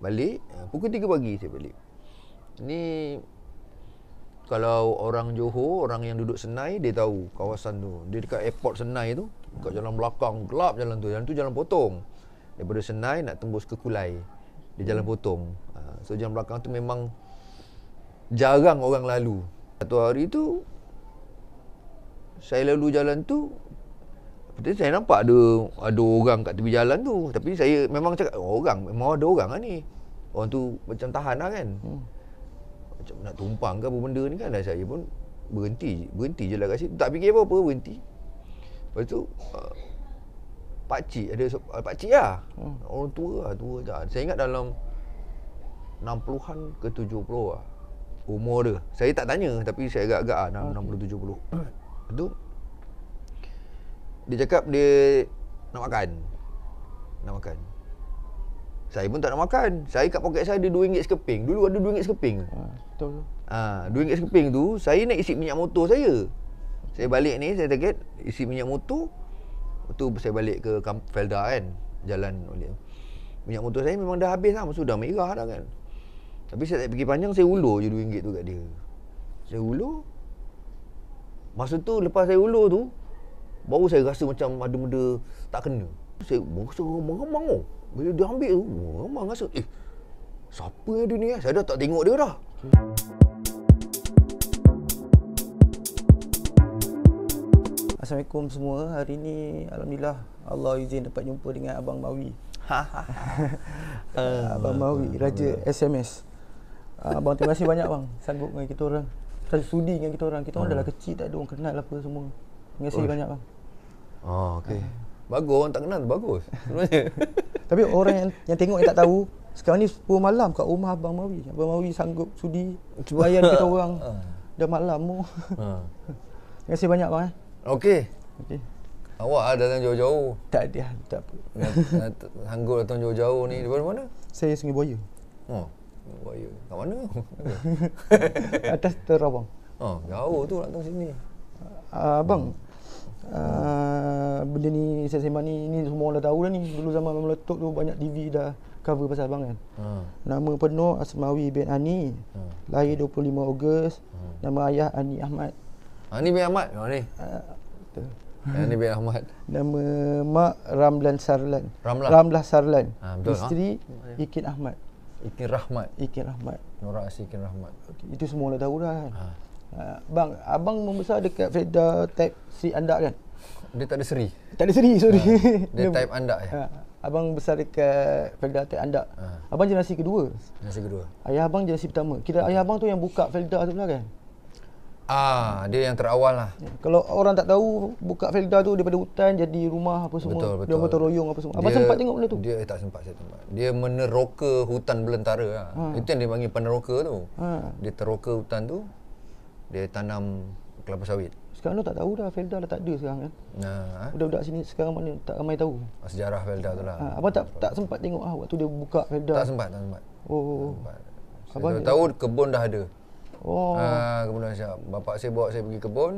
balik eh, pukul 3 pagi saya balik ni kalau orang Johor orang yang duduk Senai dia tahu kawasan tu dia dekat airport Senai tu dekat jalan belakang gelap jalan tu jalan tu jalan potong daripada Senai nak tembus ke Kulai dia jalan potong ha, so jalan belakang tu memang jarang orang lalu satu hari tu saya lalu jalan tu tapi saya nampak ada ada orang kat tepi jalan tu. Tapi saya memang cakap oh, orang memang ada orang lah ni. Orang tu macam tahan lah kan. Hmm. Macam nak tumpang ke apa benda ni kan. Dan saya pun berhenti berhenti je lah kat situ. Tak fikir apa-apa berhenti. Lepas tu uh, pak ada uh, pak lah. Hmm. Orang tua lah tua je. Saya ingat dalam 60-an ke 70 lah umur dia. Saya tak tanya tapi saya agak-agak lah 60-70. Okay. Lepas tu dia cakap dia nak makan Nak makan Saya pun tak nak makan Saya kat poket saya ada RM2 sekeping Dulu ada RM2 sekeping ha, Betul ha, RM2 sekeping tu Saya nak isi minyak motor saya Saya balik ni Saya target Isi minyak motor Tu saya balik ke Felda kan Jalan oleh Minyak motor saya memang dah habis lah Maksudnya dah merah dah kan Tapi saya tak pergi panjang Saya ulur je RM2 tu kat dia Saya ulur Masa tu lepas saya ulur tu baru saya rasa macam ada benda tak kena saya merasa meremang oh. bila dia ambil tu meremang rasa eh siapa yang dia ni eh? saya dah tak tengok dia dah Assalamualaikum semua hari ni Alhamdulillah Allah izin dapat jumpa dengan Abang Mawi ha, ha, ha. Eh, Abang Mawi Raja SMS ah, Abang terima kasih banyak bang sanggup dengan kita orang Terus sudi dengan kita orang Kita orang hmm. dah lah kecil tak ada orang kenal apa semua Terima kasih oh. banyak bang Oh, okey. Ah. Bagus orang tak kenal bagus. Tapi orang yang, yang tengok yang tak tahu, sekarang ni 10 malam kat rumah Abang Mawi. Abang Mawi sanggup sudi bayar kita orang. Ah. dah malam mu. Ha. Terima kasih banyak bang. Eh. Okey. Okay. Awak ada datang jauh-jauh. Tak ada, tak apa. Sanggup datang jauh-jauh ni dari mana? Saya Sungai Buaya. Oh. Buaya. Kat mana? Atas Terawang. Oh, jauh tu nak datang sini. Uh, abang, hmm. Ah, benda ni saya sembang ni ni semua orang dah tahu dah ni dulu zaman meletup tu banyak TV dah cover pasal abang kan ha. nama penuh Asmawi bin Ani ha. lahir 25 Ogos ha. nama ayah Ani Ahmad ha, Ani bin Ahmad oh, ni uh, Ani bin Ahmad nama mak Ramlan Sarlan Ramlah, Ramlah Sarlan ha, betul, isteri ha? Ikin Ahmad Ikin Rahmat Ikin Rahmat Nora Asy Ikin Rahmat okay. itu semua orang dah tahu dah kan ha. Ah, bang, abang membesar dekat Fedda type si anda kan? Dia tak ada seri. Tak ada seri, sorry. Ha, dia type anda Ya? Ha, abang besar dekat Felda type anda. Ha. Abang generasi kedua. Generasi kedua. Ayah abang generasi pertama. Kira ayah abang tu yang buka Felda tu pula kan? Ah, dia yang terawal lah. Ya, kalau orang tak tahu buka Felda tu daripada hutan jadi rumah apa semua. Betul, betul. Dia motor royong apa semua. Abang dia, sempat tengok benda tu? Dia eh, tak sempat saya tempat. Dia meneroka hutan belantara lah. Ha. Itu yang dia panggil peneroka tu. Ha. Dia teroka hutan tu dia tanam kelapa sawit. Sekarang tu tak tahu dah Felda dah tak ada sekarang kan. Nah, eh? Budak-budak sini sekarang mana tak ramai tahu. Ah, sejarah Felda tu lah. Ha, abang tak tak sempat tengok ah waktu dia buka Felda. Tak sempat, tak sempat. Oh. oh, oh. Tak sempat. Abang tahu dia... kebun dah ada. Oh. Ha, kebun dah siap. Bapak saya bawa saya pergi kebun.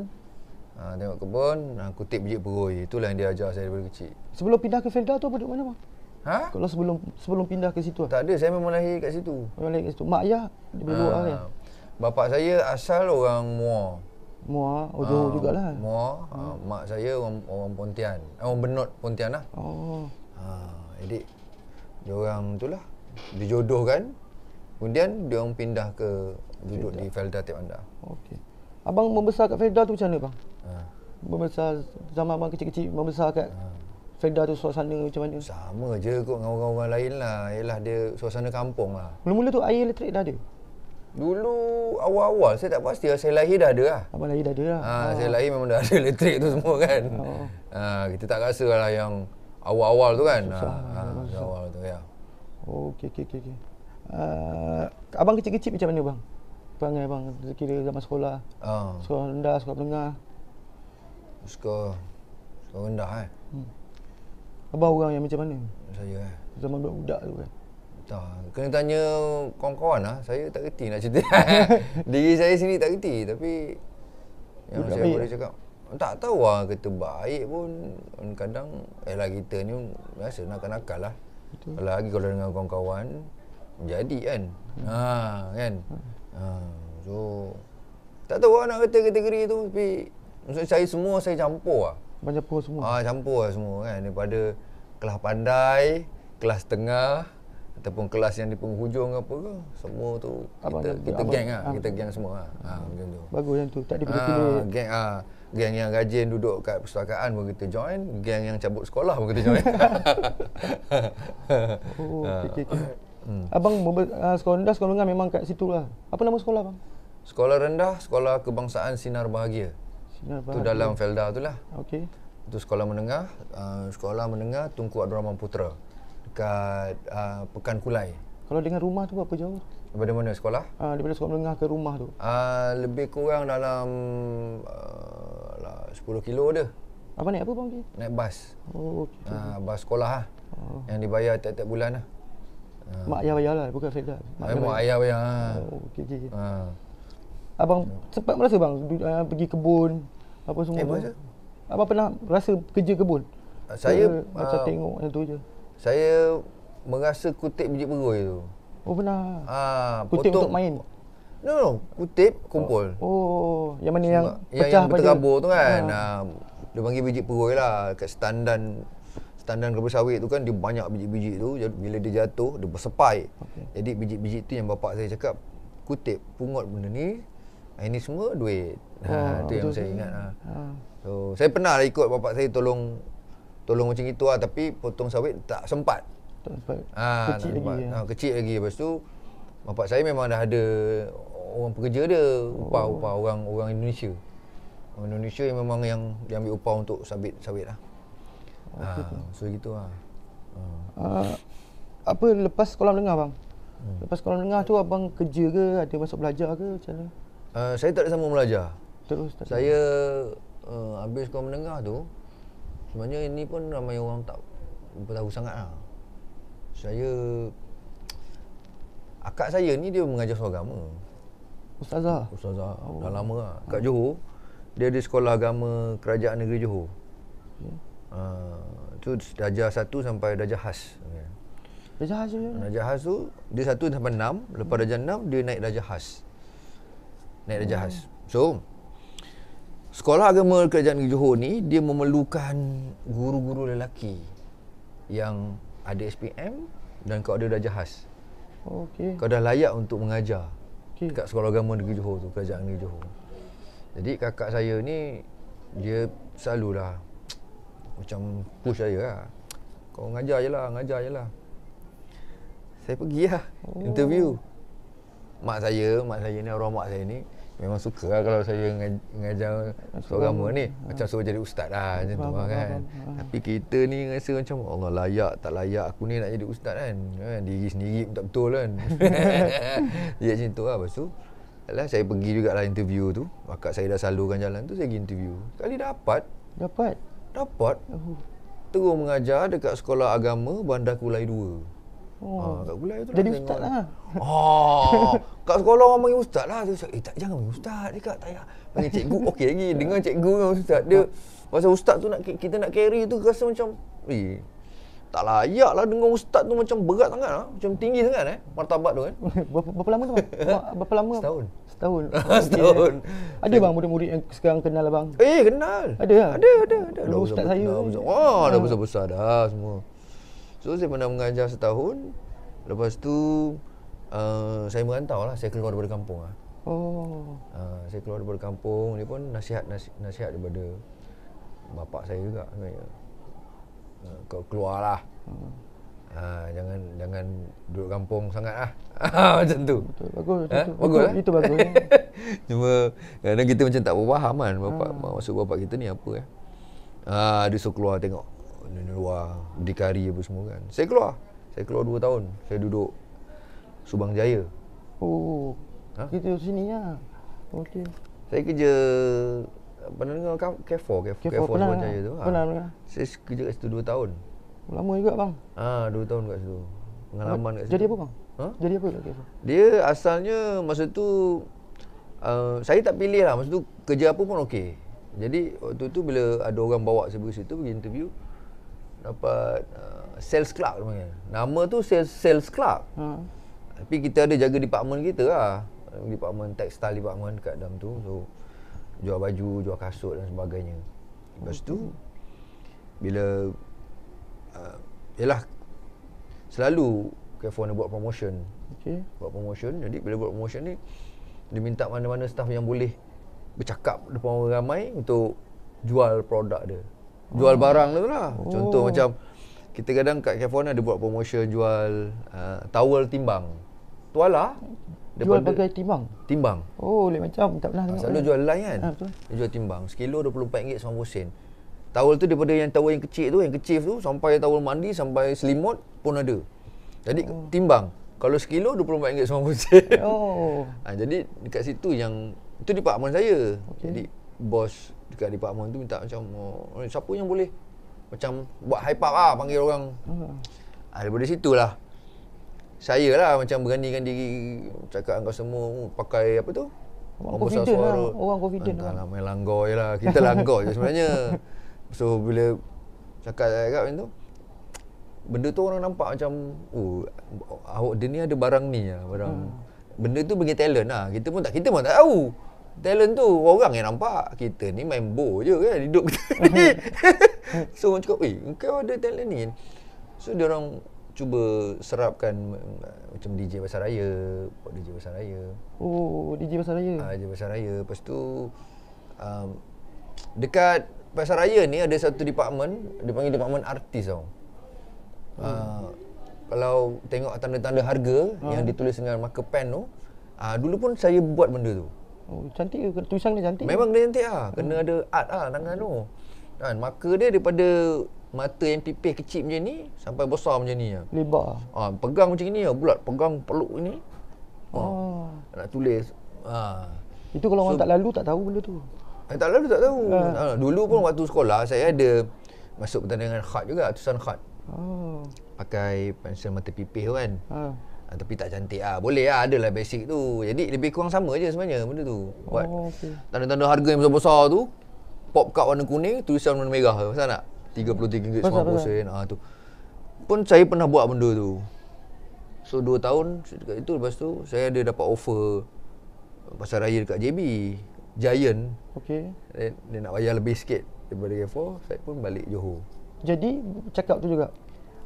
Ha, tengok kebun, nak kutip biji peroi. Itulah yang dia ajar saya dari kecil. Sebelum pindah ke Felda tu apa duduk mana bang? Ha? Kalau sebelum sebelum pindah ke situ? Tak ada, saya memang lahir kat situ. Memang oh, lahir kat situ. Mak ayah dia berdua ha. kan. Bapak saya asal orang Muar. Muar, Odo uh, ah, jugalah. Muar, uh, hmm. mak saya orang, orang Pontian. Eh, orang Benut Pontian lah. Oh. Ha, uh, jadi dia orang itulah dijodohkan. Kemudian dia orang pindah ke duduk Felda. di Felda Tip Anda. Okey. Abang membesar kat Felda tu macam mana bang? Ha. Membesar zaman abang kecil-kecil membesar kat ha. Felda tu suasana macam mana? Sama je kot dengan orang-orang lain lah. Yalah dia suasana kampung lah. Mula-mula tu air elektrik dah ada? Dulu awal-awal saya tak pasti saya lahir dah ada lah. Abang lahir dah ada lah. Ha, ha. saya lahir memang dah ada elektrik tu semua kan. Oh. Ha, kita tak rasa lah yang awal-awal tu kan. Susah. Ha, awal tu ya. Oh, okey okey okey Uh, abang kecil-kecil macam mana bang? Perangai bang kira zaman sekolah. Ah. Sekolah rendah, sekolah menengah. Sekolah sekolah rendah eh. Hmm. Abang orang yang macam mana? Saya eh. Zaman budak-budak tu kan. Eh. Oh, kena tanya kawan-kawan lah. Saya tak reti nak cerita. Diri saya sendiri tak reti. Tapi yang saya boleh cakap. Tak tahu lah kata baik pun. Kadang, eh lah kita ni biasa nak kenakal lah. Betul. Lagi kalau dengan kawan-kawan, jadi kan. Hmm. Ha, kan? Ha. so, tak tahu lah nak kata kategori tu. Tapi, maksud saya semua saya campur lah. Campur semua? Ah, campur lah semua kan. Daripada kelas pandai, kelas tengah, ataupun kelas yang di penghujung apa ke semua tu kita abang, kita abang, geng ah kita geng semua ah ha, macam tu bagus yang tu tak ada ha, geng ah ha, geng yang rajin duduk kat perpustakaan pun kita join geng yang cabut sekolah pun kita join oh ha. okey okey hmm. abang uh, sekolah rendah sekolah menengah memang kat situ lah apa nama sekolah bang sekolah rendah sekolah kebangsaan sinar bahagia sinar tu dalam felda tu lah okey tu sekolah menengah uh, sekolah menengah tungku abdul rahman putra dekat uh, Pekan Kulai. Kalau dengan rumah tu berapa jauh? Daripada mana sekolah? Ah uh, daripada sekolah menengah ke rumah tu. uh, lebih kurang dalam uh, lah 10 kilo dia. Apa naik apa bang? Naik bas. Oh okey. uh, bas sekolah ah. Oh. Yang dibayar tiap-tiap bulan lah. Uh. Mak ayah bayar lah, bukan saya dah. Mak, ayah, mak ayah bayar. Oh, okey, okey. Uh. Abang sempat merasa bang uh, pergi kebun apa semua? Eh, apa? Abang pernah rasa kerja kebun? Saya uh, macam tengok macam tu je. Saya merasa kutip biji perui tu. Oh pernah. Ha, kutip untuk main. No, no, kutip kumpul. Oh, oh, oh. yang mana yang Cuma, pecah yang, yang berterabur tu kan. Ha. Ha, dia panggil biji perui lah kat standan standan kelapa sawit tu kan dia banyak biji-biji tu bila dia jatuh dia bersepai. Okay. Jadi biji-biji tu yang bapak saya cakap kutip pungut benda ni ini semua duit. Ha, ha oh, itu yang saya ingat ha. ha. So, saya pernah lah ikut bapak saya tolong tolong macam itu lah tapi potong sawit tak sempat ha, kecil lagi Ya. Ha, kecil lagi lepas tu bapak saya memang dah ada orang pekerja dia upah oh. upah orang orang Indonesia orang Indonesia yang memang yang dia ambil upah untuk sabit sawit lah oh, okay. Ah, so gitu lah ha. uh, apa lepas sekolah menengah bang hmm. lepas sekolah menengah tu abang kerja ke ada masuk belajar ke macam uh, saya tak ada sama belajar terus tak saya uh, habis sekolah menengah tu Sebenarnya ini pun ramai orang tak tahu sangat lah. Saya Akak saya ni dia mengajar seorang agama Ustazah Ustazah oh. Dah lama lah Kak oh. Johor Dia ada sekolah agama Kerajaan Negeri Johor hmm. uh, Tu satu sampai darjah khas okay. Darjah khas je Darjah khas tu Dia satu sampai enam Lepas hmm. darjah enam Dia naik darjah khas Naik darjah oh. khas hmm. So Sekolah Agama Kerajaan Negeri Johor ni dia memerlukan guru-guru lelaki yang ada SPM dan kau ada darjah khas. Okey. Kau dah layak untuk mengajar. Okey. Dekat Sekolah Agama Negeri Johor tu, Kerajaan Negeri Johor. Jadi kakak saya ni dia selalu macam push saya lah. Kau ngajar je lah, ngajar je lah. Saya pergi lah oh. interview. Mak saya, mak saya ni, orang mak saya ni, memang suka lah kalau saya mengajar seorang ni ha. macam suruh jadi ustaz lah macam tu lah kan tapi kita ni rasa macam Allah layak tak layak aku ni nak jadi ustaz kan, kan diri sendiri pun tak betul kan jadi macam tu lah lepas tu lah saya pergi juga lah interview tu maka saya dah salurkan jalan tu saya pergi interview kali dapat dapat dapat uh terus mengajar dekat sekolah agama bandar kulai 2 Oh. Ha, kat gulai tu. Lah Jadi lah ustaz lah. Oh, kat sekolah orang panggil ustaz lah. Dia eh tak, jangan panggil ustaz dekat. Tak payah. Panggil cikgu, okey lagi. Dengan cikgu dengan ustaz. Dia, masa ustaz tu nak kita nak carry tu rasa macam, eh, tak layak lah dengan ustaz tu macam berat sangat lah. Macam tinggi sangat eh, martabat tu kan. berapa, berapa lama tu? Bang? Berapa lama? Setahun. Setahun. Oh, Setahun. Okay. Ada bang murid-murid yang sekarang kenal bang? Eh, kenal. Ada lah. Ada, ada. ada. Ustaz saya. Wah, ah, ada ah. besar-besar dah semua. So saya pernah mengajar setahun Lepas tu uh, Saya merantau lah Saya keluar daripada kampung lah oh. uh, Saya keluar daripada kampung Dia pun nasihat nasihat, nasihat daripada Bapak saya juga sebenarnya. Eh, Kau keluarlah. hmm. ha, Jangan Jangan Duduk kampung sangat ah. Macam tu Betul Bagus ha? itu, Bagus Itu, bagus Cuma kita macam tak berfaham kan Bapak hmm. Maksud bapak kita ni apa ya? Ha, dia suruh keluar tengok benda-benda luar Dikari apa semua kan Saya keluar Saya keluar 2 tahun Saya duduk Subang Jaya Oh ha? Kita di sini ya Okey Saya kerja apa dengar K4 K4, K4, Subang lah. Jaya tu ha? Pernah Saya kerja kat situ 2 tahun Lama juga bang Ah ha, 2 tahun kat situ Pengalaman kat situ Jadi apa bang? Ha? Jadi apa kat k Dia asalnya Masa tu uh, Saya tak pilih lah Masa tu kerja apa pun okey jadi waktu tu bila ada orang bawa saya pergi situ pergi interview dapat uh, sales club namanya. Nama tu sales sales club Hmm. Tapi kita ada jaga department kita lah. Department textile department kat dalam tu. So jual baju, jual kasut dan sebagainya. Lepas tu bila uh, yalah selalu Kefon buat promotion. Okey. Buat promotion. Jadi bila buat promotion ni dia minta mana-mana staff yang boleh bercakap depan orang ramai untuk jual produk dia jual barang tu lah. Oh. Contoh macam kita kadang kat Kefon ada buat promotion jual uh, towel timbang. Tuala jual bagai timbang. Timbang. Oh, boleh macam tak pernah tengok. Selalu jual line kan? Ha, betul. Dia jual timbang. Sekilo RM24.90. Towel tu daripada yang towel yang kecil tu, yang kecil tu sampai towel mandi sampai selimut pun ada. Jadi oh. timbang. Kalau sekilo RM24.90. Oh. ha, jadi dekat situ yang itu di pak saya. Okay. Jadi bos dekat department tu minta macam oh, siapa yang boleh macam buat hype up lah panggil orang hmm. Ah, daripada situ lah saya lah macam beranikan diri cakap dengan semua oh, pakai apa tu orang Om confident lah orang confident Entah lah main langgar je lah kita langgar je sebenarnya so bila cakap saya cakap macam tu benda tu orang nampak macam oh awak dia ni ada barang ni lah barang hmm. benda tu bagi talent lah kita pun tak kita pun tak tahu talent tu orang yang nampak kita ni main bo je kan hidup kita ni hmm. so orang cakap eh kau ada talent ni kan? so dia orang cuba serapkan eh, macam DJ Pasar Raya buat DJ Pasar Raya oh DJ Pasar Raya ah, DJ Pasar Raya lepas tu um, dekat Pasar Raya ni ada satu department dia panggil department artis tau hmm. uh, kalau tengok tanda-tanda harga hmm. yang ditulis dengan marker pen tu uh, dulu pun saya buat benda tu Oh, cantik ke? Tulisan dia cantik. Memang dia cantik ah Kena hmm. ada art ah tangan tu. Kan? Maka dia daripada mata yang pipih kecil macam ni sampai besar macam ni. Ah. Lebar. Ah, pegang macam ni lah. Bulat pegang peluk ni. Ah, oh. nak tulis. Ah. Itu kalau orang tak lalu tak tahu benda tu. Eh, tak lalu tak tahu. Ah. dulu pun waktu sekolah saya ada masuk pertandingan khat juga. Tulisan khat. Oh. Pakai pensel mata pipih tu kan. Ha. Ha, tapi tak cantik ah. Ha. Boleh lah, basic tu. Jadi lebih kurang sama je sebenarnya benda tu. Buat oh, okay. tanda-tanda harga yang besar-besar tu, pop cup warna kuning, tulisan warna merah. Pasal nak? RM33.90 ha, ah, tu. Pun saya pernah buat benda tu. So 2 tahun dekat itu lepas tu saya ada dapat offer pasar raya dekat JB. Giant. Okey. Dia, dia, nak bayar lebih sikit daripada Gear 4, saya pun balik Johor. Jadi cakap tu juga.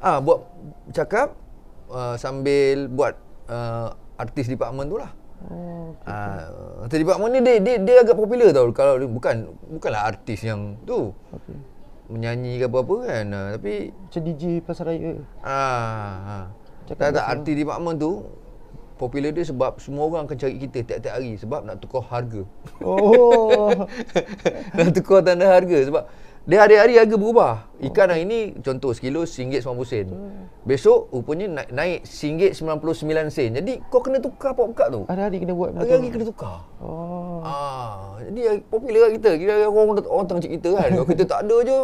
Ah ha, buat cakap Uh, sambil buat uh, artis department tu lah. Oh, okay. Uh, ah, artis department ni dia, dia, dia agak popular tau. Kalau dia, bukan bukanlah artis yang tu. Okay. Menyanyi ke apa-apa kan. Uh, tapi macam DJ pasaraya. Ah. Uh, uh, tak tak artis department tu popular dia sebab semua orang akan cari kita tiap-tiap hari sebab nak tukar harga. Oh. nak tukar tanda harga sebab dia hari-hari harga berubah. Ikan oh. hari ni contoh sekilo RM1.90. Hmm. Besok rupanya naik, naik RM1.99 sen. Jadi kau kena tukar pop kad tu. hari hari kena buat macam Hari-hari kena tukar. Oh. Ah, jadi eh, popular lah kita. Kita orang orang, orang tengah cik kita kan. Kalau kita tak ada je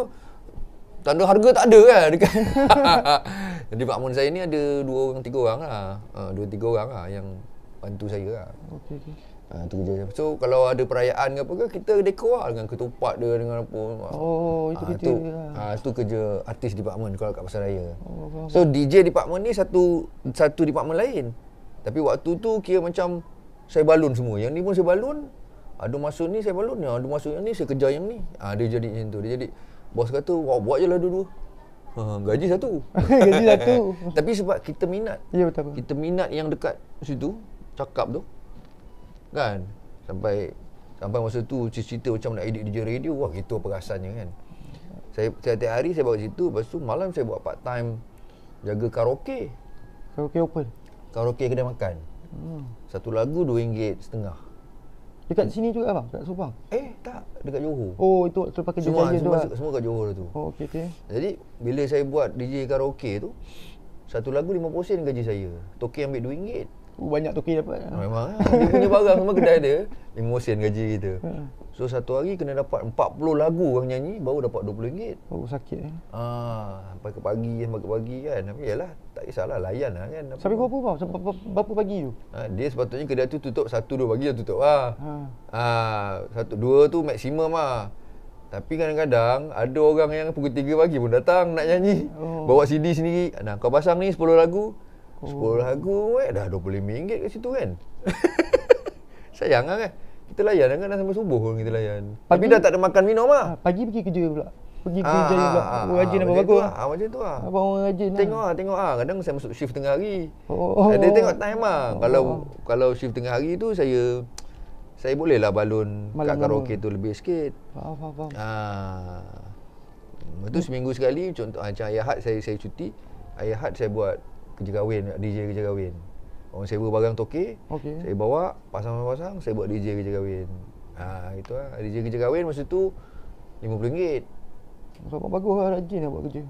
tanda harga tak ada kan dekat. jadi Mun saya ni ada dua orang tiga orang lah. Uh, dua tiga orang lah yang bantu saya lah. Okey okey. Ha, tu je. So kalau ada perayaan ke apa ke kita dekor lah dengan ketupat dia dengan apa. Oh, ha, itu ah, kerja. Tu, ha, tu kerja artis department kalau kat pasar raya. Oh, so DJ department ni satu satu department lain. Tapi waktu tu kira macam saya balun semua. Yang ni pun saya balun. Ada masuk ni saya balun, ada masa yang ni saya kerja yang ni. Ha, dia jadi macam tu. Dia jadi bos kata, "Wah, buat jelah dulu." Ha, gaji satu. gaji satu. Tapi sebab kita minat. Ya betul. Kita minat yang dekat situ, cakap tu. Uh, kan sampai sampai masa tu cerita macam nak edit DJ radio wah gitu perasaannya kan saya setiap hari saya bawa situ lepas tu malam saya buat part time jaga karaoke karaoke open karaoke kedai makan hmm. satu lagu dua ringgit setengah Dekat sini juga bang? Dekat Subang? Eh tak, dekat Johor Oh itu waktu pakai DJ semua, semua, semua, ah. semua kat Johor tu Oh ok ok Jadi bila saya buat DJ karaoke tu Satu lagu RM50 gaji saya Toki ambil RM2 banyak toki dapat memang lah. dia punya barang semua kedai dia emosi dan gaji kita ha. so satu hari kena dapat 40 lagu orang nyanyi baru dapat RM20 baru oh, sakit eh? ah, sampai ke pagi sampai ke pagi kan tapi yalah tak kisahlah layan lah kan sampai berapa bau? sampai berapa pagi tu? Ah, dia sepatutnya kedai tu tutup satu dua pagi dah tutup lah ha. Ah. ah, 1-2 tu maksimum lah tapi kadang-kadang ada orang yang pukul tiga pagi pun datang nak nyanyi oh. bawa CD sendiri nah, kau pasang ni sepuluh lagu Sepuluh oh. lagu eh, dah RM25 kat situ kan. Sayang lah kan. Kita layan kan dah sampai subuh pun kita layan. Tapi dah tak ada makan minum lah. Pagi pergi kerja pula. Pergi ah, kerja ah, pula. Ah, oh, rajin apa ah, bagus. Lah. Ah, macam tu lah. Abang orang rajin lah. Tengok lah, tengok lah. Kadang saya masuk shift tengah hari. Oh, eh, oh, eh, tengok time lah. Oh, kalau kalau shift tengah hari tu saya... Saya boleh lah balun Malang kat karaoke tu lebih sikit. Faham, faham, faham. Ah. Itu seminggu sekali contoh ah, macam ayah had saya saya cuti. Ayah had saya buat kerja kahwin, DJ kerja kahwin. Orang sewa barang toke, okay. saya bawa, pasang-pasang, saya buat DJ kerja kahwin. Ha, itu lah. DJ kerja kahwin masa tu, RM50. Bapak bagus lah, rajin nak lah buat kerja.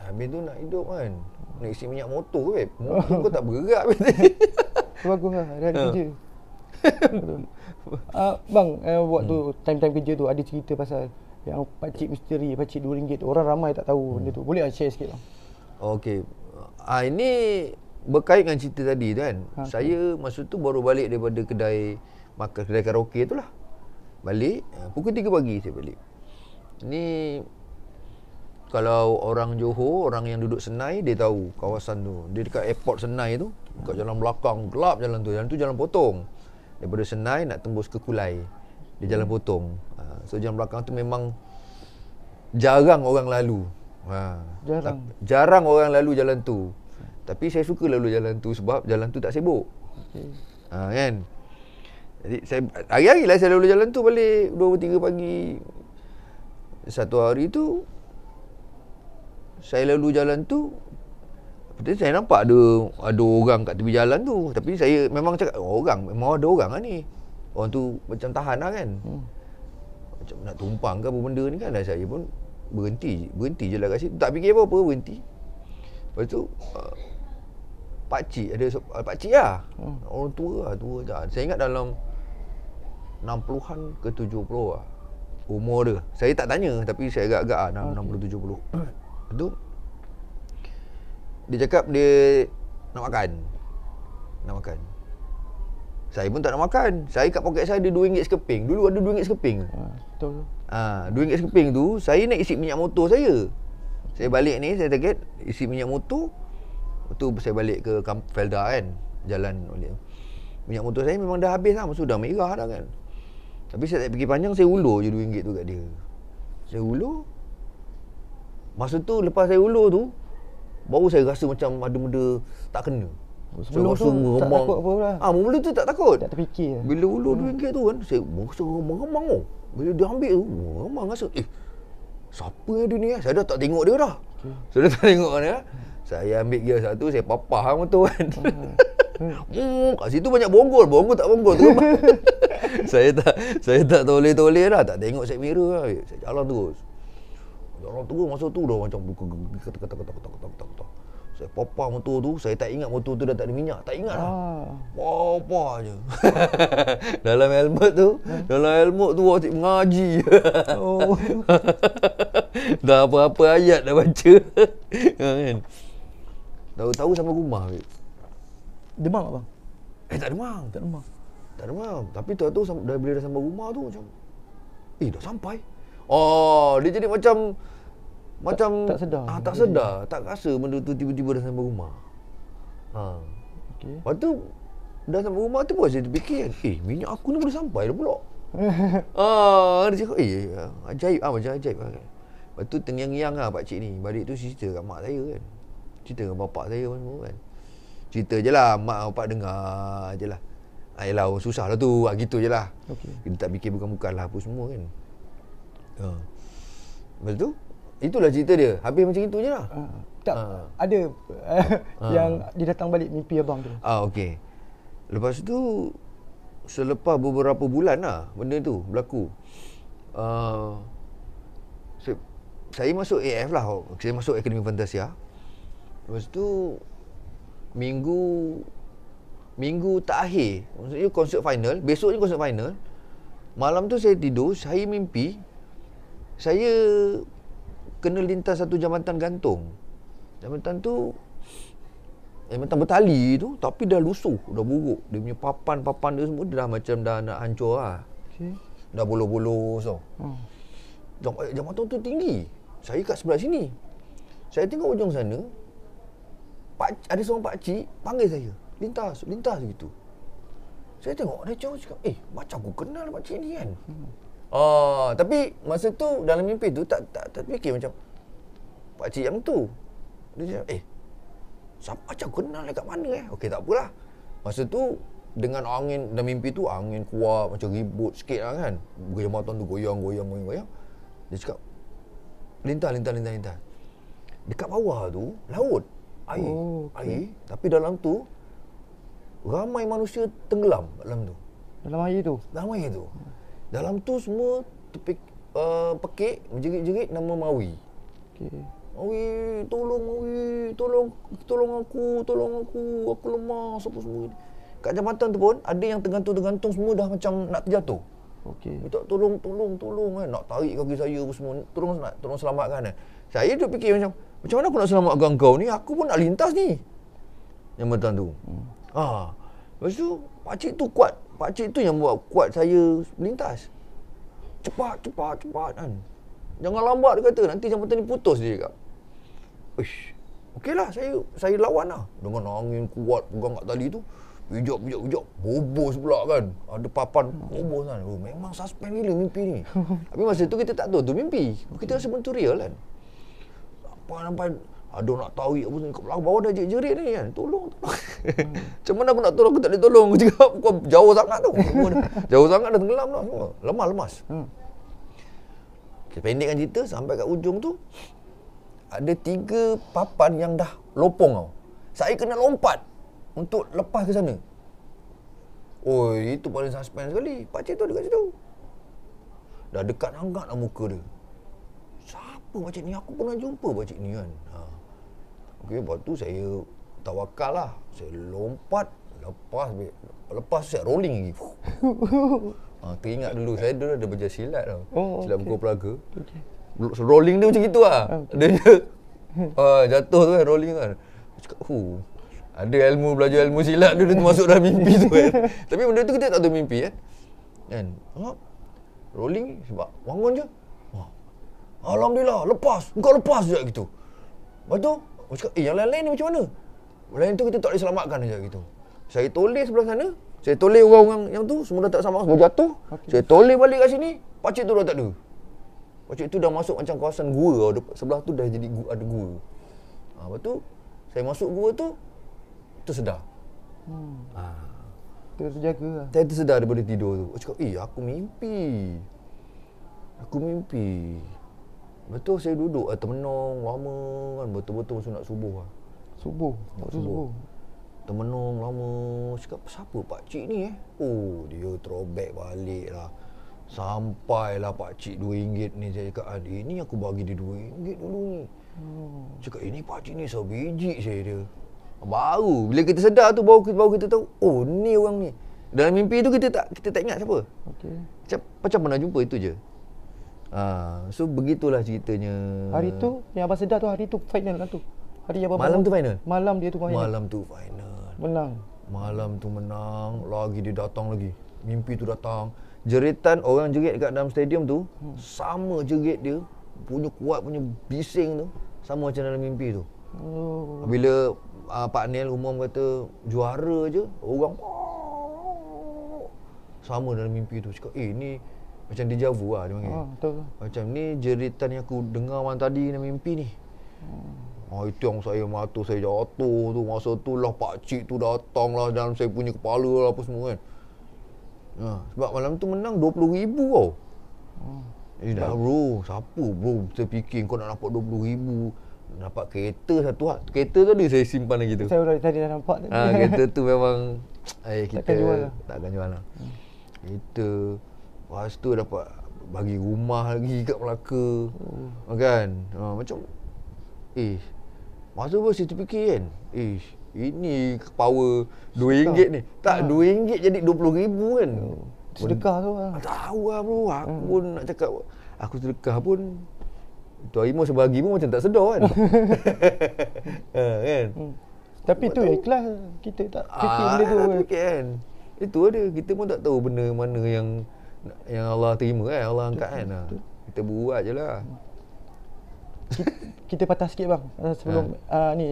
Habis tu nak hidup kan. Hmm. Nak isi minyak motor ke, babe. Motor kau tak bergerak. bagus lah, rajin ha. kerja. uh, bang, uh, waktu hmm. time-time kerja tu ada cerita pasal yang pakcik misteri, pakcik RM2 tu. Orang ramai tak tahu hmm. benda tu. Boleh lah share sikit bang? Okay, Ah ini berkait dengan cerita tadi tu kan. Okay. Ha, ha. Saya masa tu baru balik daripada kedai makan kedai karaoke tu lah. Balik ah, pukul 3 pagi saya balik. Ini kalau orang Johor, orang yang duduk Senai dia tahu kawasan tu. Dia dekat airport Senai tu, dekat jalan belakang gelap jalan tu. Jalan tu jalan potong. Daripada Senai nak tembus ke Kulai. Dia jalan hmm. potong. Ah, so jalan belakang tu memang jarang orang lalu. Ha. Jarang. Ta- jarang orang lalu jalan tu. Tapi saya suka lalu jalan tu sebab jalan tu tak sibuk. Okay. Ha, kan? Jadi saya hari-hari lah saya lalu jalan tu balik 2-3 pagi. Satu hari tu saya lalu jalan tu Lepas saya nampak ada ada orang kat tepi jalan tu Tapi saya memang cakap oh, orang Memang ada orang lah ni Orang tu macam tahan lah kan hmm. Macam nak tumpang ke apa benda ni kan Dan lah Saya pun berhenti berhenti je lah kat situ tak fikir apa-apa berhenti lepas tu uh, pakcik ada uh, pakcik lah hmm. orang tua lah tua dah. saya ingat dalam 60-an ke 70 lah umur dia saya tak tanya tapi saya agak-agak lah okay. 60-70 tu dia cakap dia nak makan nak makan saya pun tak nak makan. Saya kat poket saya ada RM2 sekeping. Dulu ada RM2 sekeping. Ha, betul. Ha, RM2 sekeping tu, saya nak isi minyak motor saya. Saya balik ni, saya target isi minyak motor. Lepas tu saya balik ke Felda kan. Jalan oleh. Minyak motor saya memang dah habis lah. Maksud dah merah dah kan. Tapi saya tak pergi panjang, saya ulur je RM2 tu kat dia. Saya ulur. Masa tu, lepas saya ulur tu, baru saya rasa macam ada benda tak kena. Sebelum tu tak remang. takut apa lah Haa ah, mula tu tak takut Tak terfikir Bila ulu RM2 hmm. tu kan Saya rasa meremang oh, Bila dia ambil tu Meremang rasa Eh Siapa yang dunia ah? Saya dah tak tengok dia dah okay. Saya dah tak tengok dia Saya ambil gear satu Saya papah lah tu kan hmm. hmm. Kat situ banyak bonggol Bonggol tak bonggol tu Saya tak Saya tak toleh-toleh lah Tak tengok set mirror lah Saya jalan terus Jalan terus masa tu dah macam Kata-kata-kata-kata-kata-kata saya popa motor tu, saya tak ingat motor tu dah tak ada minyak. Tak ingat lah. popa ah. apa je. dalam helmet tu, hmm. dalam helmet tu wajib mengaji. oh. dah apa-apa ayat dah baca. Ya kan? Tahu-tahu sampai rumah. Demang Demam apa? Eh, tak demang, Tak demang, Tak demang. Tapi tu tu tahu bila dah sampai rumah tu macam, eh dah sampai. Oh, dia jadi macam, macam tak, tak sedar. Ah tak sedar, jadi. tak rasa benda tu tiba-tiba dah sampai rumah. Ha. Okey. Lepas tu dah sampai rumah tu pun saya terfikir, kan, eh minyak aku ni boleh sampai dah pula. ah, dia cakap, eh ajaib ah macam ajaib. Ah. Lepas tu tengiang-ngiang lah pakcik ni, balik tu cerita kat mak saya kan. Cerita dengan bapak saya pun semua kan. Cerita je lah, mak bapak dengar je lah. Ah, yelah, orang susah lah tu, ah, gitu je lah. Okay. Kita tak fikir bukan-bukan lah apa semua kan. Ha. Lepas tu, Itulah cerita dia. Habis macam itu je lah. Ha. Tak. Ha. Ada ha. yang dia datang balik mimpi abang tu. Ah, ha, okey. Lepas tu, selepas beberapa bulan lah benda tu berlaku. Uh, saya masuk AF lah. Saya masuk Akademi Fantasia. Lepas tu, minggu minggu tak terakhir maksudnya konsert final besoknya konsert final malam tu saya tidur saya mimpi saya kena lintas satu jambatan gantung. Jambatan tu eh, jambatan betali tu tapi dah lusuh, dah buruk. Dia punya papan-papan dia semua dah macam dah nak hancur lah. Okay. Dah bolos-bolos tau. Hmm. Jambatan tu tinggi. Saya kat sebelah sini. Saya tengok ujung sana. Pak, ada seorang pak cik panggil saya. Lintas, lintas gitu. Saya tengok dia cakap, eh macam aku kenal pak cik ni kan. Hmm. Oh, tapi masa tu dalam mimpi tu tak tak tak fikir macam pak cik yang tu. Dia cakap, "Eh, siapa macam kenal dekat mana eh?" Okey, tak apalah. Masa tu dengan angin dalam mimpi tu angin kuat macam ribut sikit lah kan. Gejamatan tu goyang goyang goyang goyang. Dia cakap lintah lintah lintah lintah. Dekat bawah tu laut, air, oh, okay. air. Tapi dalam tu ramai manusia tenggelam dalam tu. Dalam air tu. Dalam air tu. Hmm. Dalam tu semua tepik uh, pekik menjerit-jerit nama Mawi. Okey. Mawi, tolong Mawi, tolong tolong aku, tolong aku, aku lemah semua semua. Kat jabatan tu pun ada yang tergantung-gantung semua dah macam nak terjatuh. Okey. Minta tolong tolong tolong eh nak tarik kaki saya apa semua. Tolong nak tolong selamatkan eh. Saya tu fikir macam macam mana aku nak selamatkan kau ni? Aku pun nak lintas ni. Jambatan tu. Hmm. Ah. Lepas tu pak tu kuat Pakcik tu yang buat kuat saya melintas. Cepat, cepat, cepat kan. Jangan lambat dia kata, nanti jambatan ni putus dia cakap. Uish, okeylah saya saya lawanlah Dengan angin kuat pegang kat tali tu. Pijak, pijak, pijak. Bobos pula kan. Ada papan bobos kan. Oh, memang suspend gila mimpi ni. Tapi masa tu kita tak tahu tu mimpi. Kita rasa betul real kan. Apa nampak ada nak tahu, apa sini. Kepala bawah dah jerit-jerit ni kan. Tolong. tolong. Hmm. Macam mana aku nak tolong. Aku tak boleh tolong. cakap kau jauh sangat tu. jauh sangat dah tenggelam lah semua. Lemas-lemas. Hmm. Pendekkan cerita sampai kat ujung tu. Ada tiga papan yang dah lopong tau. Saya kena lompat. Untuk lepas ke sana. Oi, oh, itu paling suspense sekali. Pakcik tu dekat situ. Dah dekat angkat lah muka dia. Siapa pakcik ni? Aku pernah jumpa pakcik ni kan. Okey, lepas tu saya tawakal lah. Saya lompat, lepas, lepas saya rolling lagi. Ha, teringat dulu, saya dulu ada belajar silat tau. Oh, silat okay. pukul pelaga. Okay. Rolling dia macam gitu lah. Okay. Dia uh, jatuh tu kan, rolling kan. Cakap, huh. Ada ilmu, belajar ilmu silat dulu tu masuk dalam mimpi tu kan. Tapi benda tu kita tak tahu mimpi eh. kan. Kan? Huh? Rolling sebab bangun je. Alhamdulillah, lepas. Engkau lepas je gitu. Lepas tu, Orang cakap, eh yang lain-lain ni macam mana? Yang lain tu kita tak boleh selamatkan saja gitu. Saya toleh sebelah sana. Saya toleh orang-orang yang tu. Semua dah tak sama. Semua jatuh. Okay. Saya toleh balik kat sini. Pakcik tu dah tak ada. Pakcik tu dah masuk macam kawasan gua. Sebelah tu dah jadi gua, ada gua. Ha, lepas tu, saya masuk gua tu. Tersedar. Hmm. Ha. Terjaga lah. Saya tersedar daripada tidur tu. Orang cakap, eh aku mimpi. Aku mimpi. Betul saya duduk uh, Termenung lama kan Betul-betul masa nak subuh lah Subuh Nak subuh, subuh. Termenung lama Cakap siapa pakcik ni eh Oh dia throwback balik lah Sampailah pakcik dua 2 ni Saya cakap ah, Ini aku bagi dia dua 2 dulu ni hmm. Cakap ini pakcik ni sebiji saya dia Baru bila kita sedar tu baru kita, baru kita tahu oh ni orang ni. Dalam mimpi itu kita tak kita tak ingat siapa. Okey. Macam, macam pernah jumpa itu je. Ha, so begitulah ceritanya. Hari tu yang abang sedar tu hari tu final lah tu. Hari yang abang Malam tu final. Malam dia tu final. Malam tu final. Menang. Malam tu menang lagi dia datang lagi. Mimpi tu datang. Jeritan orang jerit dekat dalam stadium tu hmm. sama jerit dia punya kuat punya bising tu sama macam dalam mimpi tu. Oh. Bila uh, Pak Nel umum kata juara je orang sama dalam mimpi tu cakap eh ni macam deja vu lah dia panggil. Oh, betul. Macam ni jeritan yang aku dengar malam tadi dalam mimpi ni. Hmm. Oh, itu yang saya mata saya jatuh tu masa tu lah pakcik tu datang lah dalam saya punya kepala lah apa semua kan. Ha, sebab malam tu menang 20,000 tau. Oh. Eh dah bro, siapa bro terfikir kau nak dapat 20,000 Nampak kereta satu hak kereta tu ada saya simpan lagi tu saya dah tadi dah nampak tadi ha, kereta tu memang eh kita tak jual lah. tak jual lah hmm. kereta Lepas tu dapat bagi rumah lagi kat Melaka hmm. Kan ha, Macam Eh Masa pun situ fikir kan Eh Ini power Dua ringgit ni Tak ha. dua ha. ringgit jadi dua puluh ribu kan hmm. Sedekah tu lah Tahu lah bro Aku hmm. pun nak cakap Aku sedekah pun Tu Imo sebagi pun macam tak sedar kan ha, Kan hmm. Tapi tu ikhlas lah. Kita tak fikir ah, benda tu eh. kan. Itu ada Kita pun tak tahu benda mana yang yang Allah terima kan Allah angkat betul, kan betul. Ha, kita buat je lah kita, kita patah sikit bang eh, sebelum ha. uh, ni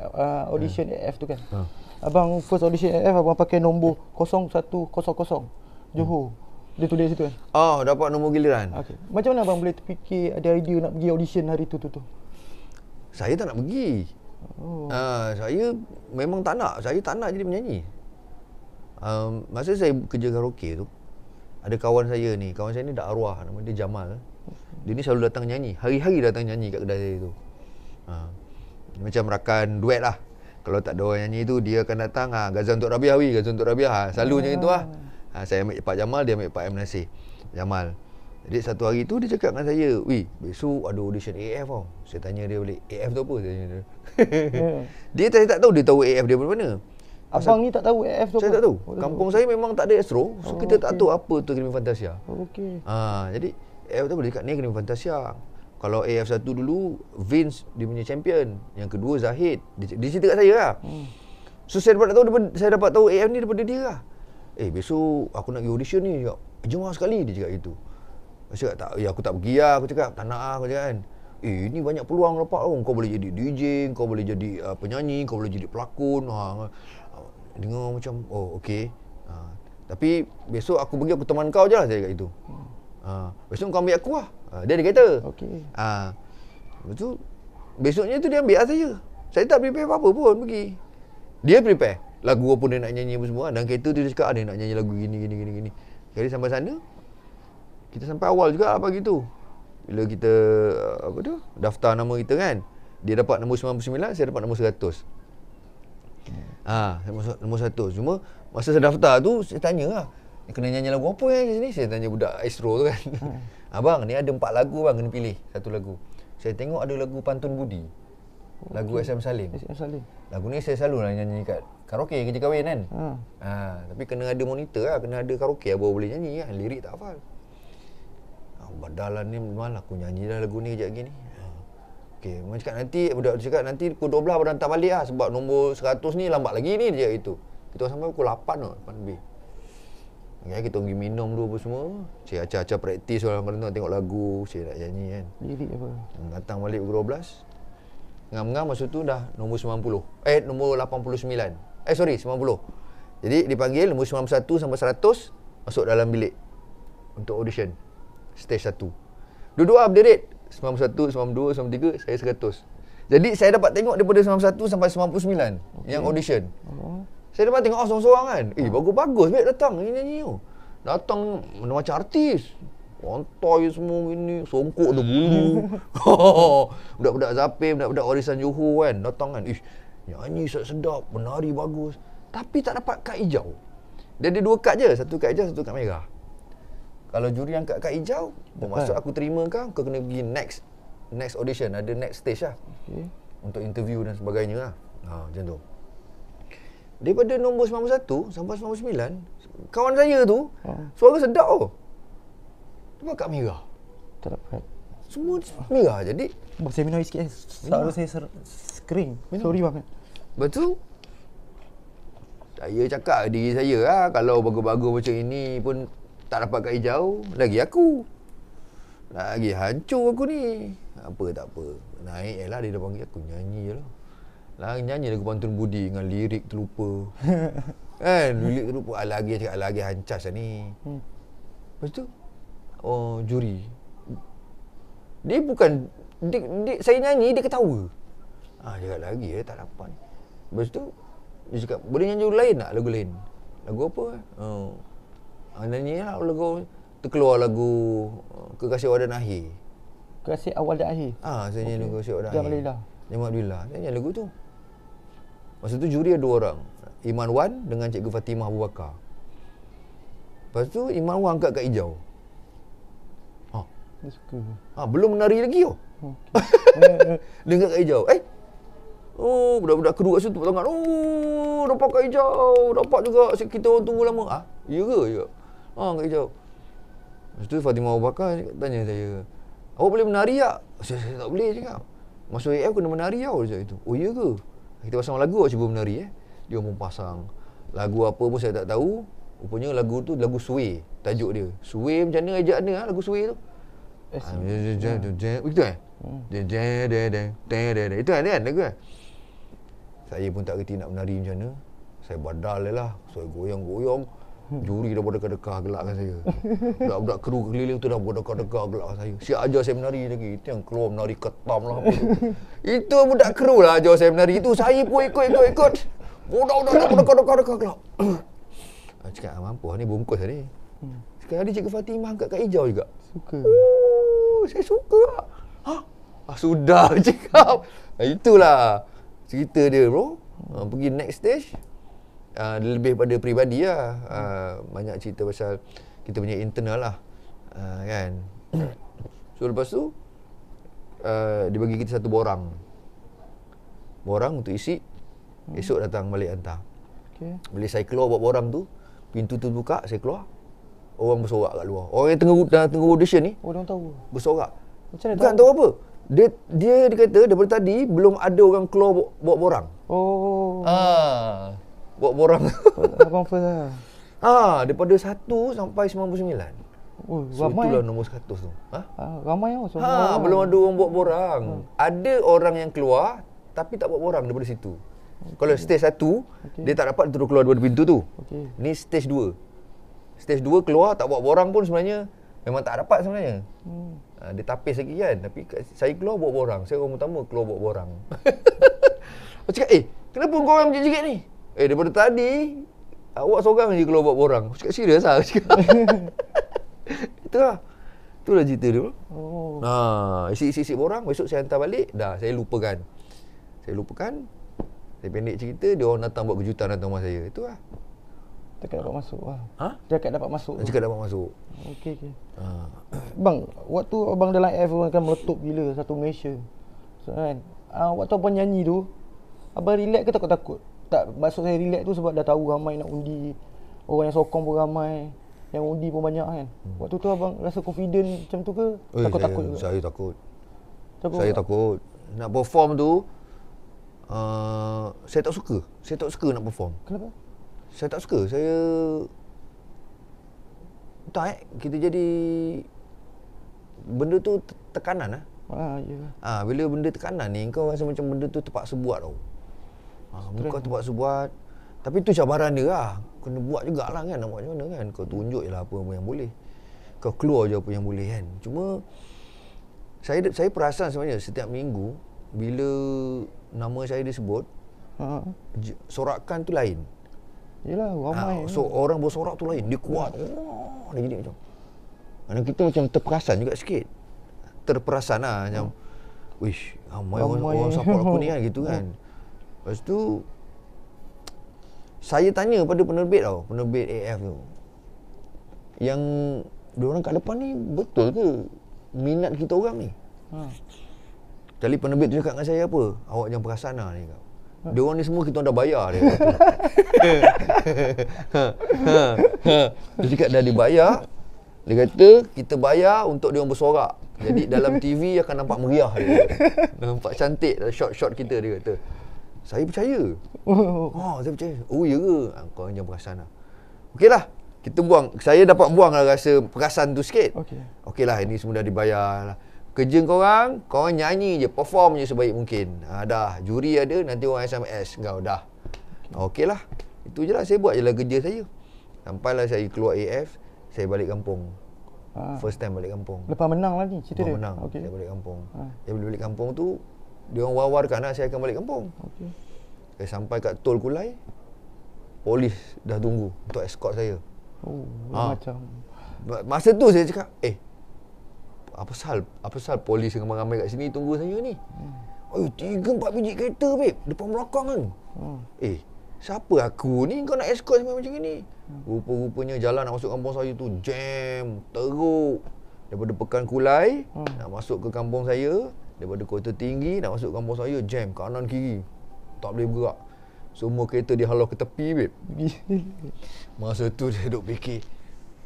uh, audition ha. AF tu kan ha. abang first audition AF abang pakai nombor 0100 Johor hmm. Dia tulis situ kan? Oh, dapat nombor giliran. Okey. Macam mana abang boleh terfikir ada idea nak pergi audition hari tu tu tu? Saya tak nak pergi. Oh. Uh, saya memang tak nak. Saya tak nak jadi penyanyi. Um, masa saya kerja karaoke tu, ada kawan saya ni kawan saya ni dak arwah nama dia Jamal dia ni selalu datang nyanyi hari-hari datang nyanyi kat kedai saya tu ha. macam rakan duet lah kalau tak ada orang nyanyi tu dia akan datang ah ha. gazan untuk Rabiah wi gazan untuk Rabiah ha. selalu macam itu ah ha. saya ambil Pak Jamal dia ambil Pak M Nasir Jamal jadi satu hari tu dia cakap dengan saya Wi, besok ada audition AF tau Saya tanya dia balik AF tu apa? Saya tanya dia. Hmm. dia tak, tahu dia tahu AF dia mana Abang Asal ni tak tahu AF tu saya apa? Saya tak tahu. Oh, Kampung saya memang tak ada Astro. So oh, kita okay. tak tahu apa tu Akademi Fantasia. Okey. Ha, jadi AF tu boleh dekat ni Akademi Fantasia. Kalau af satu dulu Vince dia punya champion, yang kedua Zahid. Di situ kat saya lah. Hmm. So saya dapat tahu saya dapat tahu AF ni daripada dia lah. Eh besok aku nak pergi audition ni juga. Ya, Jom sekali dia cakap gitu. Saya cakap tak, ya aku tak pergi lah. Aku cakap tak nak lah. Aku cakap kan. Eh ini banyak peluang dapat tau. Kau boleh jadi DJ, kau boleh jadi uh, penyanyi, kau boleh jadi pelakon. Ha dengar macam oh okey ha, ah, tapi besok aku pergi aku teman kau je lah saya kat itu ha, ah, besok kau ambil aku lah ha, dia ada kereta okay. ha, lepas tu besoknya tu dia ambil lah saya saya tak prepare apa-apa pun pergi dia prepare lagu apa dia nak nyanyi semua dan kereta tu dia cakap ada nak nyanyi lagu gini gini gini gini jadi sampai sana kita sampai awal juga apa lah gitu bila kita apa tu daftar nama kita kan dia dapat nombor 99 saya dapat nombor 100 Ah, nombor, nombor satu. Cuma masa saya daftar tu saya tanya lah. Kena nyanyi lagu apa yang eh, di sini? Saya tanya budak Astro tu kan. Hmm. Abang, ni ada empat lagu bang kena pilih satu lagu. Saya tengok ada lagu Pantun Budi. Okay. Lagu SM Salim. SM Salim. Lagu ni saya selalu lah nyanyi kat karaoke kerja kahwin kan. Hmm. Ha. tapi kena ada monitor lah. Kena ada karaoke lah baru boleh nyanyi kan. Lirik tak hafal. Ha, badal ni malah aku nyanyi dah lagu ni kejap lagi ni. Okey, memang cakap nanti budak tu cakap nanti pukul 12 baru hantar balik lah sebab nombor 100 ni lambat lagi ni dia itu. Kita sampai pukul 8 tu, lah, 8 Ya, kita pergi minum dulu apa semua. Cik acar-acar praktis orang malam tu tengok lagu, cik nak nyanyi kan. Jadi apa? Hmm, datang balik pukul 12. Ngam-ngam masa tu dah nombor 90. Eh, nombor 89. Eh, sorry, 90. Jadi dipanggil nombor 91 sampai 100 masuk dalam bilik untuk audition stage 1. Dua-dua berdiri. 91, 92, 93 Saya 100 Jadi saya dapat tengok daripada 91 sampai 99 okay. Yang hmm. audition oh. Saya dapat tengok oh, seorang-seorang kan Eh hmm. bagus-bagus baik datang ini, ini, ini. Datang macam artis Kontoy semua gini Songkok tu bulu Budak-budak Zapim Budak-budak Orisan Johor kan Datang kan Ish Nyanyi sedap Menari bagus Tapi tak dapat kad hijau Dia ada dua kad je Satu kad hijau Satu kad merah kalau juri yang kat, hijau bermaksud aku terima kau Kau kena pergi next Next audition Ada next stage lah okay. Untuk interview dan sebagainya lah ha, Macam tu Daripada nombor 91 Sampai 99 Kawan saya tu ha. Suara sedap oh Nampak kat Mira Tak dapat Semua Mira jadi Bapak saya minum sikit eh. Selalu saya ser- minum. Sorry bang Betul saya cakap diri saya lah, kalau bagus-bagus macam ini pun tak dapat kaki jauh lagi aku lagi hancur aku ni apa tak apa naik eh lah dia dah panggil aku nyanyi je lah lah nyanyi lagu pantun budi dengan lirik terlupa kan lirik terlupa lagi, cakap lagi hancas lah ni hmm. lepas tu oh juri dia bukan dia, dia, saya nyanyi dia ketawa ah cakap lagi eh tak dapat lepas tu dia cakap boleh nyanyi lagu lain tak lagu lain lagu apa eh? oh Ha, ni lah lagu terkeluar lagu eh, Kekasih Awal dan Akhir. Kekasih Awal dan Akhir. Ah, ha, saya nyanyi okay. Kekasih Awal dan Akhir. Jamalillah. Jamalillah. Saya nyanyi lagu tu. Masa tu juri ada dua orang. Iman Wan dengan Cikgu Fatimah Abu Bakar. Lepas tu Iman Wan angkat kat hijau. Ha. Dia suka. Ha, belum menari lagi tu. Oh. Okay. Eh, eh, dia angkat kat hijau. Eh, Oh, budak-budak kedua kat situ tepuk Oh, dapat kat hijau. Dapat juga. Kita orang tunggu lama. Ah, ya ke? Ya. Ha, ah, kejap. Lepas tu Fatimah Abu Bakar tanya saya, awak boleh menari tak? Saya, saya tak boleh cakap. Masuk AF kena menari tau dia itu. Oh, iya ke? Kita pasang lagu awak cuba menari eh. Dia pun pasang. Lagu apa pun saya tak tahu. Rupanya lagu tu lagu Sway. Tajuk dia. Sway macam mana ajak mana ah, lagu Sway tu? Begitu kan? Itu kan kan lagu kan? Saya pun tak kerti nak menari macam mana. Saya badal lah. Saya goyang-goyang. Hmm. Juri dah berdekat gelak gelakkan saya. Budak-budak kru keliling tu dah berdekat gelak gelakkan saya. Siap ajar saya menari lagi. Itu yang keluar menari ketam lah. itu budak kru lah ajar saya menari. Itu saya pun ikut-ikut-ikut. Budak-budak dah berdekat-dekat-dekat gelak. Ah, cakap, ah, mampu lah ni bungkus tadi. Lah hmm. Sekarang ni Cikgu Fatimah angkat kat hijau juga. Suka. Oh, saya suka. Ha? Ah, sudah cakap. Ah, itulah cerita dia bro. Ah, pergi next stage uh, lebih pada peribadi lah uh, hmm. banyak cerita pasal kita punya internal lah uh, kan so lepas tu uh, dia bagi kita satu borang borang untuk isi hmm. esok datang balik hantar okay. bila saya keluar buat borang tu pintu tu buka saya keluar orang bersorak kat luar orang yang tengah tengah, tengah audition ni oh, orang tahu bersorak macam mana bukan tahu, apa dia dia dia kata daripada tadi belum ada orang keluar bawa, borang oh ah buat borang Abang first lah Haa, ah, daripada 1 sampai 99 Oh, so, ramai itulah nombor 100 tu Ha? Ah, ramai lah so ha, ah, belum ada orang buat borang hmm. Ada orang yang keluar Tapi tak buat borang daripada situ okay. Kalau stage 1 okay. Dia tak dapat terus keluar daripada pintu tu okay. Ni stage 2 Stage 2 keluar tak buat borang pun sebenarnya Memang tak dapat sebenarnya hmm. Ah, dia tapis lagi kan Tapi saya keluar buat borang Saya orang pertama keluar buat borang Saya cakap eh Kenapa kau orang macam jerit ni Eh daripada tadi Awak seorang je kalau buat borang Aku cakap serius lah Itu lah Itulah cerita dia Oh. Ha, isi-isi borang Besok saya hantar balik Dah saya lupakan Saya lupakan Saya pendek cerita Dia orang datang buat kejutan datang rumah saya Itu lah Tak dapat masuk lah ha? Dia dapat masuk Dia dapat masuk Okey okay. ha. Bang Waktu abang dalam F Akan meletup gila Satu Malaysia So kan uh, Waktu abang nyanyi tu Abang relax ke takut-takut tak maksud saya relax tu sebab dah tahu ramai nak undi orang yang sokong pun ramai yang undi pun banyak kan hmm. waktu tu abang rasa confident macam tu ke takut-takut eh, saya, saya takut takut saya tak? takut nak perform tu uh, saya tak suka saya tak suka nak perform kenapa saya tak suka saya tak eh kita jadi benda tu tekanan ah ah ya ah bila benda tekanan ni kau rasa macam benda tu terpaksa buat tau Ha, ah, muka tu buat sebuat. Tapi tu cabaran dia lah. Kena buat jugalah kan. Nak buat macam mana kan. Kau hmm. tunjuk je lah apa, apa yang boleh. Kau keluar je apa yang boleh kan. Cuma saya saya perasan sebenarnya setiap minggu bila nama saya disebut ha. sorakan tu lain. Yalah ramai. Ha, so ni. orang bersorak tu lain. Dia kuat. Oh, dia jadi macam. Mana kita macam terperasan juga sikit. Terperasan lah macam. Wish, hmm. ramai, ramai, orang, orang support aku ni kan gitu kan. Ya. Lepas tu saya tanya pada penerbit tau, penerbit AF tu. Yang dia orang kat depan ni betul hmm. ke minat kita orang ni? Hmm. Kali penerbit tu cakap dengan saya apa? Awak jangan perasan lah ni. Kau. Hmm. Dia orang ni semua kita dah bayar dia. ha, ha, ha. dah dibayar. Dia kata kita bayar untuk dia orang bersorak. Jadi dalam TV akan nampak meriah dia. Nampak cantik dalam shot-shot kita dia kata saya percaya. Oh, ha, saya percaya. Oh, ya ke? Ah, kau hanya perasan lah. Okeylah. Kita buang. Saya dapat buang lah rasa perasan tu sikit. Okey. Okeylah, ini semua dah dibayar lah. Kerja kau orang, kau nyanyi je, perform je sebaik mungkin. Ha, dah, juri ada, nanti orang SMS kau dah. Okeylah. Itu je lah, saya buat je lah kerja saya. Sampailah saya keluar AF, saya balik kampung. Ha. First time balik kampung. Lepas menang lah ni, cerita Lepas dia. Menang, okay. saya balik kampung. Ha. Saya balik kampung tu, dia orang wawarkan anak saya akan balik kampung. Okey. Saya eh, sampai kat tol Kulai. Polis dah tunggu untuk escort saya. Oh, ha. macam masa tu saya cakap, "Eh, apa sal apa sal polis yang ramai-ramai kat sini tunggu saya ni?" Hmm. Ayuh, tiga empat biji kereta beb depan belakang kan. Hmm. Eh, siapa aku ni kau nak escort sampai macam ni? Hmm. Rupa-rupanya jalan nak masuk kampung saya tu jam, teruk. Daripada Pekan Kulai hmm. nak masuk ke kampung saya, Daripada kota tinggi nak masuk kampung saya jam kanan kiri. Tak boleh bergerak. Semua kereta dihalau ke tepi beb Masa tu saya duk fikir.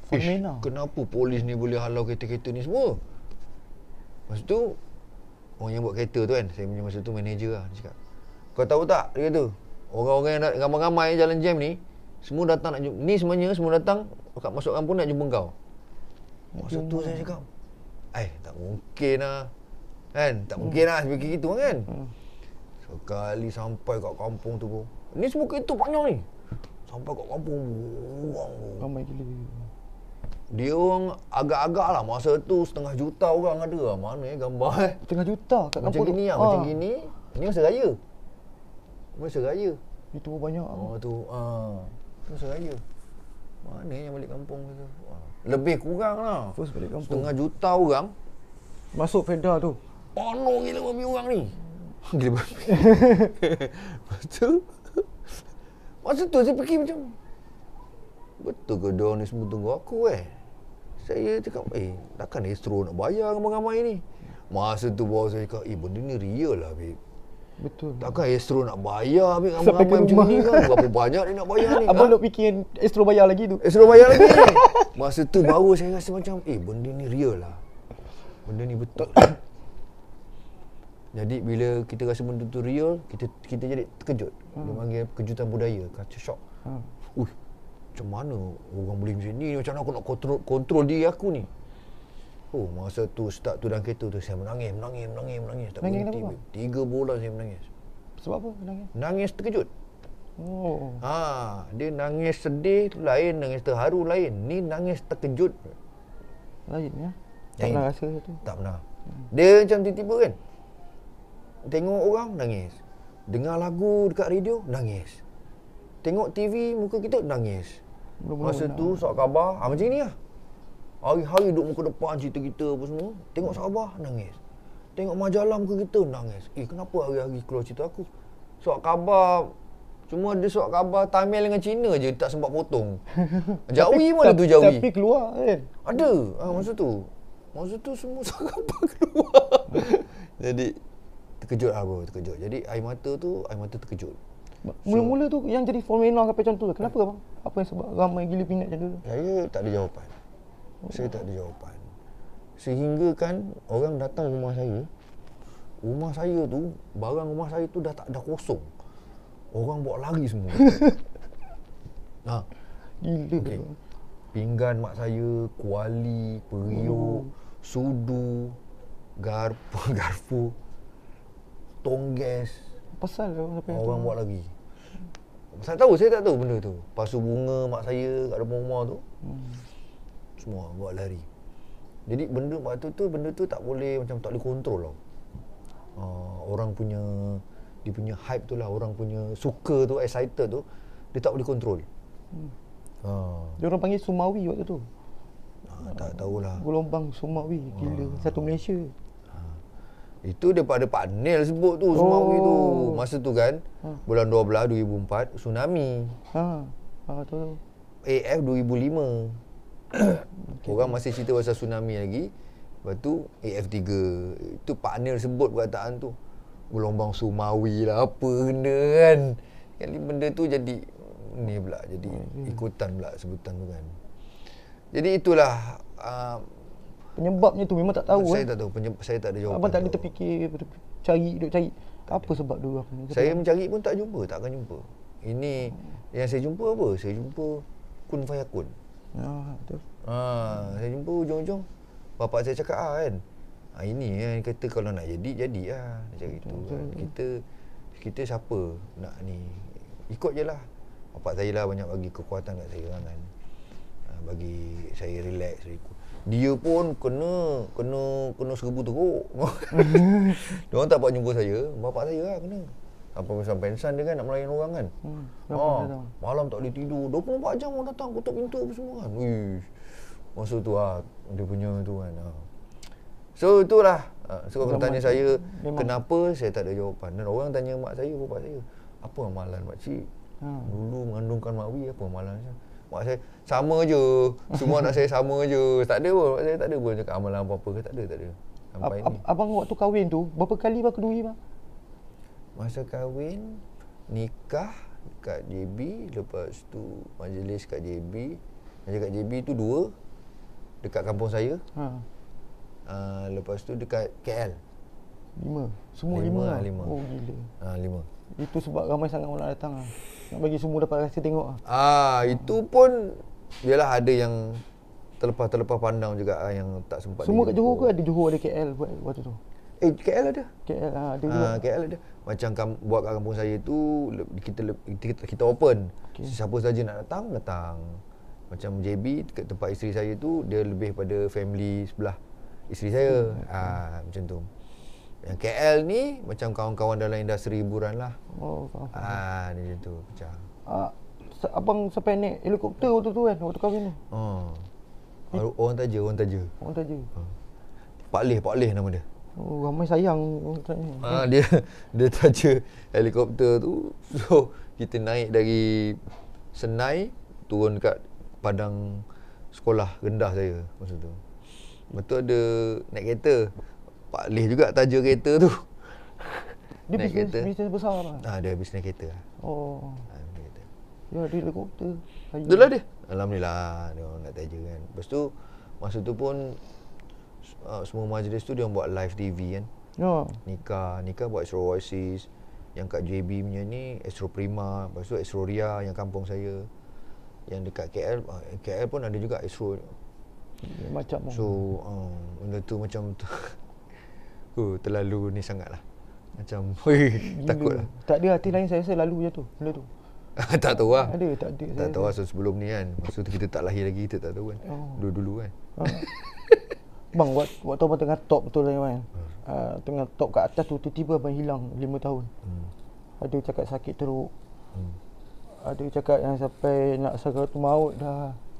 Femina. Lah. Kenapa polis ni boleh halau kereta-kereta ni semua? Lepas tu orang yang buat kereta tu kan saya punya masa tu manager lah dia cakap. Kau tahu tak dia tu? Orang-orang yang ramai-ramai jalan jam ni semua datang nak jumpa. Ni sebenarnya semua datang kat masuk kampung nak jumpa kau. Masa tu saya cakap. Eh tak mungkin lah Kan? Tak hmm. mungkin lah sebegitu gitu kan. Sekali sampai kat kampung tu pun. Ni semua kereta panjang ni. Sampai kat kampung. Wang. Ramai gila. Dia orang agak-agak lah masa tu setengah juta orang ada lah. Mana eh gambar eh. Setengah juta kat kampung macam tu. Gini lah, Macam ah. gini lah. Ini masa raya. Masa raya. Itu banyak lah. Oh, tu. Ha. Masa raya. Mana yang balik kampung tu. Ah. Lebih kurang lah. Setengah juta orang. Masuk Fedah tu. Ono oh, gila babi orang ni. Gila babi. Lepas tu. Masa tu saya fikir macam. Betul ke dia ni semua tunggu aku eh. Saya cakap eh takkan Astro nak bayar dengan ramai ni. Masa tu bawa saya cakap eh benda ni real lah babe. Betul. Takkan Astro nak bayar babe ramai-ramai macam rumah. ni kan. Berapa banyak dia nak bayar ni. Abang nak kan? fikir Astro eh, bayar lagi tu. Astro eh, bayar lagi ni. Masa tu baru saya rasa macam eh benda ni real lah. Benda ni betul. Jadi bila kita rasa benda tu real, kita kita jadi terkejut. Hmm. Dia panggil kejutan budaya, culture shock. Hmm. Uy, macam mana orang boleh macam ni? Macam mana aku nak kontrol, kontrol diri aku ni? Oh, masa tu start tu dalam kereta tu, saya menangis, menangis, menangis, menangis. Tak menangis berhenti. Tiga bulan saya menangis. Sebab apa menangis? Nangis terkejut. Oh. Ha, dia nangis sedih lain, nangis terharu lain. Ni nangis terkejut. Lain ya. Tak pernah rasa tu. Tak pernah. Hmm. Dia macam tiba-tiba kan tengok orang nangis dengar lagu dekat radio nangis tengok TV muka kita nangis Belum-belum masa tu sok khabar ha, macam ni lah. hari-hari duduk muka depan cerita kita apa semua tengok sabah nangis tengok majalah muka kita nangis eh kenapa hari-hari keluar cerita aku sok khabar Cuma ada suat khabar Tamil dengan Cina je tak sempat potong. Jawi mana tu Jawi? Tapi keluar kan? Ada. Ha, masa tu. Masa tu semua suat khabar keluar. Jadi Terkejut lah bro, terkejut. Jadi air mata tu, air mata terkejut. Mula-mula so, tu yang jadi formula sampai macam tu, lah. kenapa bang? Apa yang sebab ramai gila pinat macam tu? Saya tak ada jawapan. Saya tak ada jawapan. Sehingga kan orang datang rumah saya, rumah saya tu, barang rumah saya tu dah tak ada kosong. Orang buat lari semua. ha. Gila. Okay. Pinggan mak saya, kuali, periuk, oh. sudu, garpu, garpu potong gas. Pasal orang Orang buat lagi. Saya tahu, saya tak tahu benda tu. Pasu bunga mak saya kat rumah-rumah tu. Hmm. Semua buat lari. Jadi benda waktu tu benda tu tak boleh macam tak boleh kontrol lah. Uh, orang punya dia punya hype tu lah orang punya suka tu excited tu dia tak boleh kontrol. Hmm. Uh. Dia orang panggil Sumawi waktu tu. Uh, tak tahulah. Gelombang Sumawi gila uh. satu Malaysia. Itu daripada Pak Nil sebut tu semua oh. itu. Masa tu kan hmm. bulan 12 2004 tsunami. Ha. Ah tu. AF 2005. okay. Orang masih cerita pasal tsunami lagi. Lepas tu AF3. Itu panel sebut perkataan tu. Gelombang Sumawi lah apa benda kan. Jadi benda tu jadi ni pula jadi oh, ya. ikutan pula sebutan tu kan. Jadi itulah uh, Penyebabnya tu memang tak tahu. Saya eh. tak tahu. Penyeb- saya tak ada jawapan. Abang tak ada terfikir cari duk cari. Tak apa sebab dulu apa Saya mencari pun tak jumpa, tak akan jumpa. Ini hmm. yang saya jumpa apa? Saya jumpa kun fayakun. Ya, betul. Ha, saya jumpa ujung-ujung bapak saya cakap ah kan. Ha, ini ya, eh, kata kalau nak jadi jadi lah macam itu kan. kita kita siapa nak ni ikut je lah bapak saya lah banyak bagi kekuatan kat saya kan, kan. Ha, bagi saya relax saya ikut dia pun kena kena kena serbu teruk. dia orang tak dapat jumpa saya, bapa saya lah kena. Apa macam pensan dia kan nak melayan orang kan. Hmm. Ha, malam tak boleh tidur. 24 jam orang datang kutuk pintu apa semua kan. Uish. Masa tu ah dia punya tu kan. Ha. So itulah. Ha, so kalau tanya saya memang. kenapa saya tak ada jawapan. Dan orang tanya mak saya, bapa saya, apa amalan mak cik? Hmm. Dulu mengandungkan mak apa amalan macam? mak saya sama je semua anak saya sama je tak ada pun mak saya tak ada pun cakap amalan apa-apa ke tak ada tak ada sampai ab- ni abang waktu kahwin tu berapa kali bang kedui bang masa kahwin nikah kat JB lepas tu majlis kat JB majlis kat JB tu dua dekat kampung saya ha. Uh, lepas tu dekat KL lima semua lima, lima, lah. lima. oh gila uh, lima itu sebab ramai sangat orang datang lah. Nak bagi semua dapat rasa tengok lah. Ah, itu pun Yalah ada yang Terlepas-terlepas pandang juga lah Yang tak sempat Semua kat Johor ke ada Johor ada KL buat waktu tu? Eh KL ada KL ha, ah, ada ah, juga KL ada Macam kam, buat kat kampung saya tu Kita kita, kita, kita open okay. Siapa saja nak datang Datang Macam JB Dekat tempat isteri saya tu Dia lebih pada family sebelah Isteri saya hmm. ha, Macam tu yang KL ni macam kawan-kawan dalam industri hiburan lah. Oh, faham. Ah, dia tu pecah. Ah, abang sampai naik helikopter waktu tu kan, waktu kahwin ni. Oh. Ah. Orang taja, orang taja. Orang taja. Ah. Oh. Pak Leh, Pak Leh nama dia. Oh, ramai sayang Ah, dia dia taja helikopter tu. So, kita naik dari Senai turun dekat padang sekolah rendah saya masa tu. Betul ada naik kereta. Pak Leh juga tajuk kereta tu. Dia bisnes, kereta. bisnes besar lah. Ha, dia bisnes kereta. Lah. Oh. Ha, kereta. Ya, dia helikopter. Itulah dia. Alhamdulillah, dia orang nak tajuk kan. Lepas tu, masa tu pun, ah, semua majlis tu dia buat live TV kan. Ya. Nikah, nikah buat Astro Oasis. Yang kat JB punya ni, Astro Prima. Lepas tu Astro Ria, yang kampung saya. Yang dekat KL, KL pun ada juga Astro. Macam so, um, benda tu macam tu. aku terlalu ni lah, Macam takutlah. Tak ada hati lain saya rasa lalu je tu. Benda tu. tak tahu lah Ada tak ada Tak tahu lah so, sebelum ni kan Masa tu kita tak lahir lagi Kita tak tahu kan oh. Dulu-dulu kan ha. Bang buat, waktu abang tengah top tu lah kan uh, Tengah top kat atas tu Tiba-tiba abang hilang 5 tahun hmm. Ada cakap sakit teruk hmm. Ada cakap yang sampai Nak sakit tu maut dah